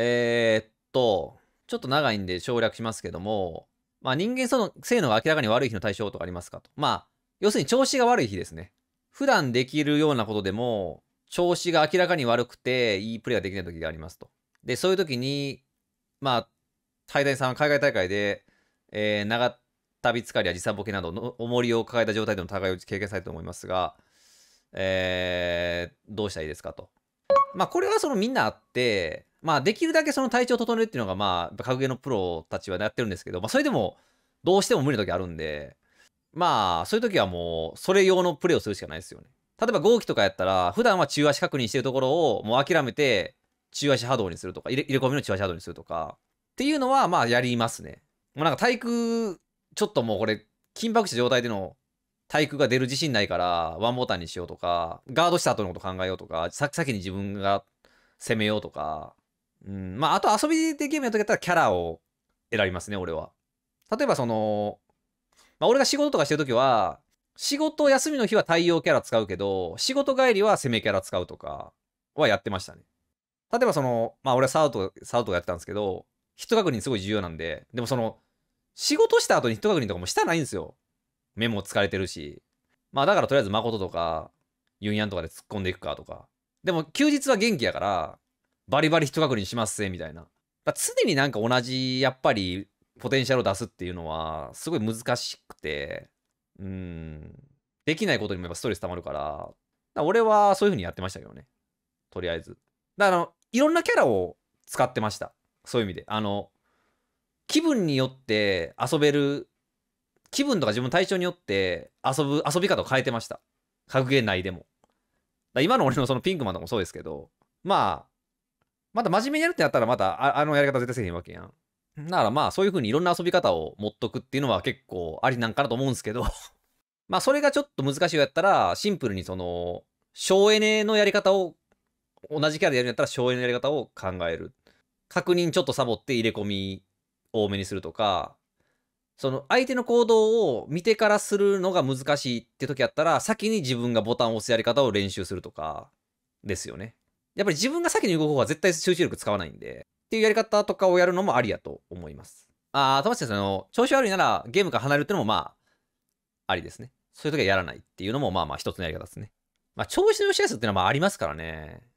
えー、っと、ちょっと長いんで省略しますけども、まあ人間その性能が明らかに悪い日の対象とかありますかと。まあ、要するに調子が悪い日ですね。普段できるようなことでも、調子が明らかに悪くて、いいプレーができない時がありますと。で、そういう時に、まあ、大谷さんは海外大会で、えー、長旅疲れや時差ボケなどの重りを抱えた状態での互い打ち経験されいと思いますが、えー、どうしたらいいですかと。まあ、これはそのみんなあって、まあ、できるだけその体調を整えるっていうのが、まあ、格ゲのプロたちはやってるんですけど、まあ、それでも、どうしても無理な時あるんで、まあ、そういう時はもう、それ用のプレーをするしかないですよね。例えば、合気とかやったら、普段は中足確認してるところを、もう諦めて、中足波動にするとか、入れ込みの中足波動にするとか、っていうのは、まあ、やりますね。もうなんか、体育、ちょっともうこれ、緊迫した状態での体育が出る自信ないから、ワンボタンにしようとか、ガードした後のこと考えようとか、先に自分が攻めようとか、うん、まあ、あと遊びでゲームやっとけったらキャラを選びますね、俺は。例えばその、まあ、俺が仕事とかしてるときは、仕事休みの日は対応キャラ使うけど、仕事帰りは攻めキャラ使うとかはやってましたね。例えばその、まあ俺はサウト、サウトやってたんですけど、ヒット確認すごい重要なんで、でもその、仕事した後にヒット確認とかもしたないんですよ。メモ疲れてるし。まあだからとりあえず誠とか、ユンヤンとかで突っ込んでいくかとか。でも休日は元気やから、バリバリ人確認しますぜ、みたいな。だ常になんか同じ、やっぱり、ポテンシャルを出すっていうのは、すごい難しくて、うん、できないことにもやっぱストレス溜まるから、から俺はそういう風にやってましたけどね。とりあえず。だから、いろんなキャラを使ってました。そういう意味で。あの、気分によって遊べる、気分とか自分の体調によって遊ぶ、遊び方を変えてました。格言内でも。今の俺のそのピンクマンとかもそうですけど、まあ、まだ真面目にやるってなったらまたああのやり方絶対せえへんわけやん。だからまあそういう風にいろんな遊び方を持っとくっていうのは結構ありなんかなと思うんですけど まあそれがちょっと難しいやったらシンプルにその省エネのやり方を同じキャラでやるんやったら省エネのやり方を考える。確認ちょっとサボって入れ込み多めにするとか、その相手の行動を見てからするのが難しいって時やったら先に自分がボタンを押すやり方を練習するとかですよね。やっぱり自分が先に動く方は絶対集中力使わないんで、っていうやり方とかをやるのもありやと思います。あー、友達さん、の、調子悪いならゲームから離れるっていうのもまあ、ありですね。そういう時はやらないっていうのもまあまあ一つのやり方ですね。まあ、調子の良し悪しっていうのはまあありますからね。